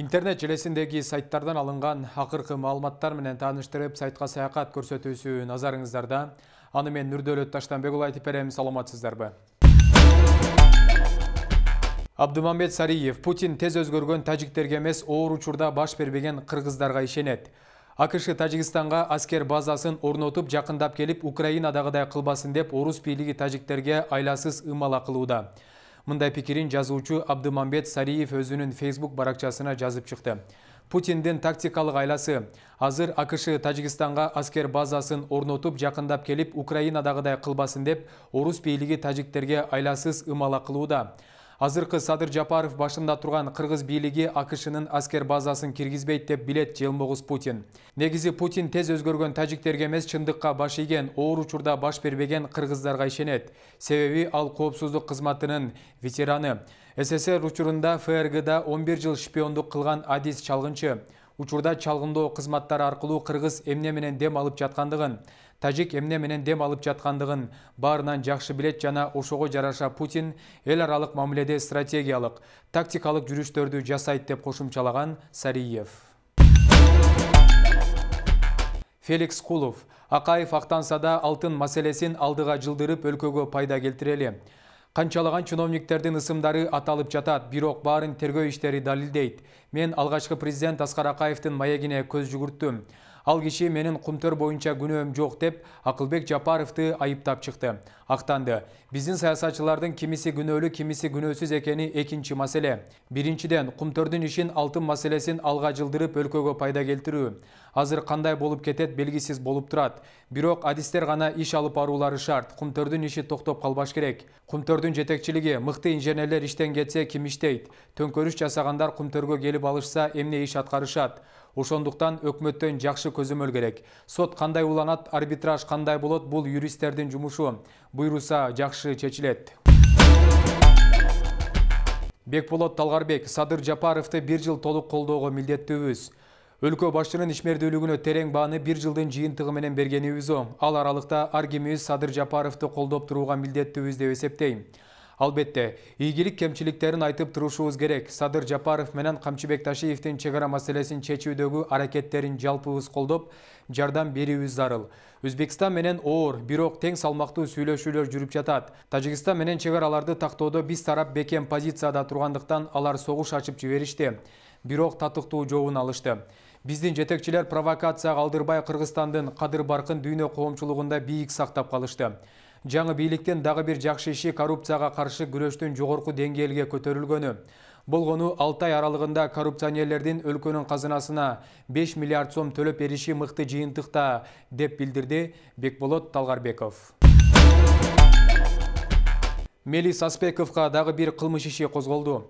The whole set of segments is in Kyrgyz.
Интернет желесіндегі сайттардан алынған ақырқы малыматтар менен тааныштырып, сайтқа саяқат көрсөтүүсү назарыңыздарда. Аны мен өтташтан Таштанбекұлы айтып саламатсыздар саламатсыздарбы? Абдымамбет Сариев Путин тез өзгөргөн тажиктерге эмес оор учурда баш бербеген қырғыздарға ишенет. АКШ Тажикстанга аскер базасын орнотуп, жақындап келіп, Украинадағыдай қылбасын деп орус бийлиги тажиктерге айласыз ымала кылууда. мындай пикирин жазуучу абдымамбет сариев өзүнүн facebook баракчасына жазып чыкты путиндин тактикалык айласы азыр акш тажикстанга аскер базасын орнотуп жакындап келип украинадагыдай кылбасын деп орус бийлиги тажиктерге айласыз ымала кылууда азыркы садыр жапаров башында тұрған қырғыз бийлиги акшнын аскер базасын киргизбейт деп билет желмогуз путин Негізі путин тез өзгөргөн тажиктерге эмес чындыкка баш еген оор учурда баш бербеген қырғыздарға ишенет себеби ал коопсуздук қызматының ветераны ссср ФРГ-да 11 жыл шпиондық қылған адис Чалғыншы учурда чалгындоо кызматтары аркылуу кыргыз эмне менен дем алып жаткандыгын тажик эмне менен дем алып жаткандыгын баарынан жакшы билет жана ошого жараша путин эл аралык мамиледе стратегиялык тактикалык жүрүштөрдү жасайт деп кошумчалаган сариев феликс кулов акаев актанса да алтын маселесин алдыга жылдырып өлкөгө пайда келтирели канчалаган чиновниктердин ысымдары аталып жатат бирок баарын тергөө иштери далилдейт мен алгачкы президент аскар акаевдин маегине көз жүгүрттүм ал киши менин кумтөр боюнча күнөөм жоқ деп акылбек жапаровду айыптап чыкты актанды биздин саясатчылардын кимиси күнөөлүү кимиси күнөөсүз экени экинчи маселе биринчиден кумтөрдүн ишин алтын маселесин алға жылдырып өлкөгө пайда келтирүү азыр кандай болуп кетет белгисиз болуп турат бирок адистер гана иш алып баруулары шарт кумтөрдүн иши токтоп калбаш керек кумтөрдүн жетекчилиги мыкты инженерлер иштен кетсе ким иштейт төңкөрүш жасагандар кумтөргө келип алышса эмне иш аткарышат ошондуктан өкмөттөн жакшы көзөмөл керек сот кандай уланат арбитраж кандай болот бул юристтердин жумушу буйруса жакшы чечилет бекболот талгарбек садыр жапаровду бир жыл толук колдоого милдеттүүбүз Өлкө башчынын ишмердүүлүгүнө терең бааны бир жылдын жыйынтыгы менен бергенибиз ал аралыкта аргимибиз Садыр Жапаровду колдоп турууга милдеттүүбүз деп эсептейм. Албетте, ийгилик кемчиликтерин айтып турушубуз керек. Садыр Жапаров менен Камчыбек Ташиевдин чек ара маселесин чечүүдөгү аракеттерин жалпыбыз колдоп, жардам берүүбүз зарыл. Өзбекстан менен оор, бирок тең салмактуу сүйлөшүүлөр жүрүп жатат. Тажикстан менен чек араларды тактоодо биз тарап бекем позицияда тургандыктан алар согуш ачып жиберишти. Бирок татыктуу жообун алышты. биздин жетекчилер провокация калдырбай кыргызстандын кадыр баркын дүйнө коомчулугунда бийик сактап калышты жаңы бийликтин дагы бир жакшы иши коррупцияга каршы күрөштүн жогорку деңгээлге көтөрүлгөнү болгону алты ай аралыгында коррупционерлердин өлкөнүн казынасына беш миллиард сом төлөп бериши мыкты жыйынтыкта деп билдирди бекболот талгарбеков мелис асбековко дагы бир кылмыш иши козголду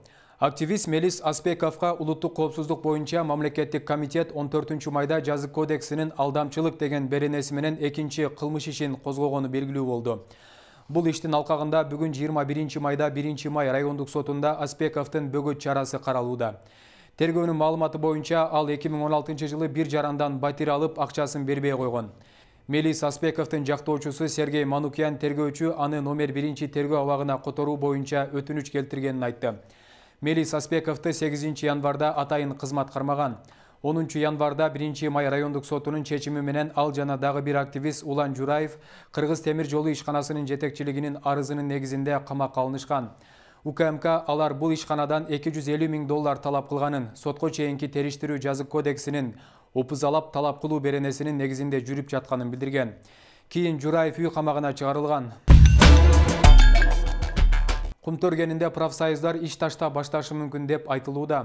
активист мелис Аспековка улуттук коопсуздук боюнча мамлекеттик комитет 14 майда жазык кодексинин алдамчылык деген беренеси менен экинчи кылмыш ишин козгогону белгилүү болду бул иштин алкагында бүгүн 21 майда 1 май райондук сотунда аспековтун бөгөт чарасы каралууда тергөөнүн маалыматы боюнча ал 2016 жылы бир жарандан батир алып акчасын бербей койгон мелис аспековдун жактоочусу сергей Манукян тергөөчү аны номер 1 тергөө абагына которуу боюнча өтүнүч келтиргенин айтты Мелис Аспековты 8 январда атайын қызмат қармаған. 10 январда 1 май райондық сотунун чечімі менен ал жана дагы бир активист Улан Жураев Кыргыз темир жолу ишканасынын жетекчилигинин арызынын негізінде қама алынышкан. УКМК алар бұл ишканадан 250 миң доллар талап кылганын, сотқо чейинки териштирүү жазык кодексинин опызалап талап кылуу беренесинин негизинде жүрүп жатканын билдирген. Кийин Жураев үй камагына чыгарылган. кумтөр кенинде профсоюздар иш таштап башташы мүмкүн деп айтылууда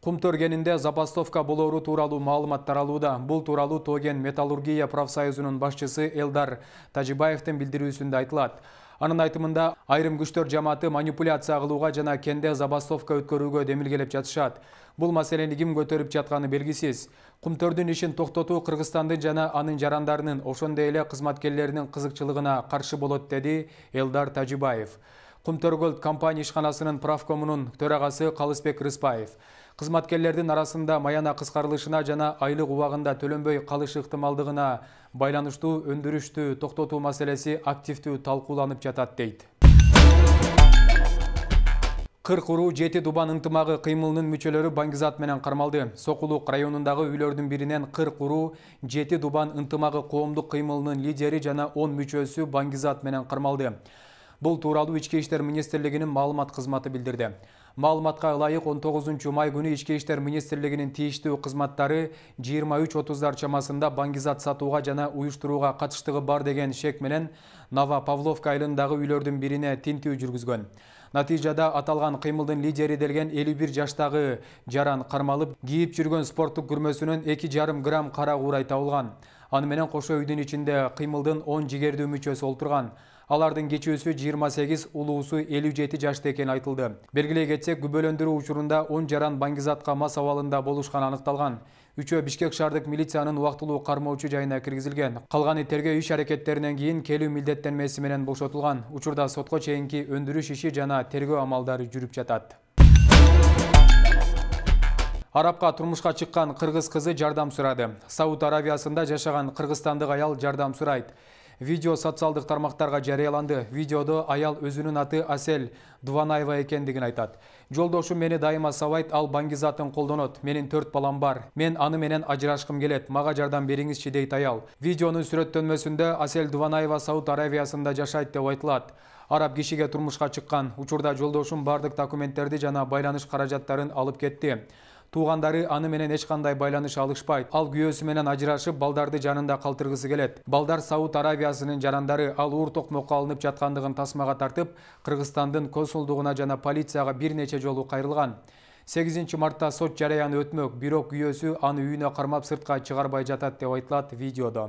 кумтөр кенинде забастовка болоору тууралуу маалымат таралууда бул тууралуу тоо кен металлургия профсоюзунун башчысы элдар тажибаевдин билдирүүсүндө айтылат анын айтымында айрым күчтөр жамааты манипуляция кылууга жана кенде забастовка өткөрүүгө демилгелеп жатышат бул маселени ким көтөрүп жатканы белгисиз кумтөрдүн ишин токтотуу кыргызстандын жана анын жарандарынын ошондой эле кызматкерлеринин кызыкчылыгына каршы болот деди элдар тажибаев кумтөр компания ишканасынын провкомунун төрагасы калысбек рыспаев кызматкерлердин арасында маяна кыскарылышына жана айлык убагында төлөнбөй калыш ыктымалдыгына байланыштуу өндүрүштү токтотуу маселеси активдүү талкууланып жатат дейт кырк уруу жети дубан ынтымагы кыймылынын мүчөлөрү баңгизат менен кармалды сокулук районундагы үйлөрдүн биринен кырк уруу жети дубан ынтымагы коомдук кыймылынын лидери жана он мүчөсү баңгизат менен кармалды Бұл туралы ички іштер министрлигинин маалымат қызматы білдірді. Малыматқа ұлайық 19 май күні ішкі іштер министрлігінің тиішті қызматтары 30 дар чамасында бангизат сатуға жана ұйыштыруға қатыштығы бар деген шек менен Нава Павлов үйлөрдүн үйлердің біріне тинтүү жүргізген. Натижада аталған қимылдың лидері делген 51 жаштағы жаран қармалып, кийип жүрген спорттық күрмөсүнүн жарым грамм қара қурай Аны менен қошо үйдүн ішінде қимылдың 10 жигердүү мүчөсү отурган алардын кичүүсү жыйырма сегиз улуусу элүү жети жашта экени айтылды белгилей кетсек күбөлөндүрүү учурунда он жаран баңгизатка мас абалында болушканы аныкталган үчөө бишкек шаардык милициянын убактылуу кармоочу жайына киргизилген калганы тергөө иш аракеттеринен кийин келүү милдеттенмеси менен бошотулган учурда сотко чейинки өндүрүш иши жана тергөө амалдары жүрүп жатат арабка турмушка чыккан кыргыз кызы жардам сурады сауд аравиясында жашаган кыргызстандык аял жардам сурайт Видео социалдық тармақтарға жарияланды. Видеоды аял өзінің аты Асел Дуванаева екендігін айтады. Жолдошу мені дайыма савайт, ал бангизатын қолдонот Менің төрт балам бар. Мен аны менен ажырашқым келет. Маға жардан беріңіз дейт аял. Видеонун сүрөттөнмөсүндө Асел Дуванаева Сауд Аравиясында жашайт деп айтылат. Араб кишиге турмушка чыққан Учурда жолдошум бардық документтерди жана байланыш каражаттарын алып кетти. туугандары аны менен эч кандай байланыш алышпайт ал күйөөсү менен ажырашып балдарды жанында калтыргысы келет балдар сауд аравиясынын жарандары ал уур токмокко алынып жаткандыгын тасмага тартып кыргызстандын консулдугуна жана полицияга бир нече жолу кайрылган сегизинчи мартта сот жараяны өтмөк бирок күйөөсү аны үйүнө кармап сыртка чыгарбай жатат деп айтылат видеодо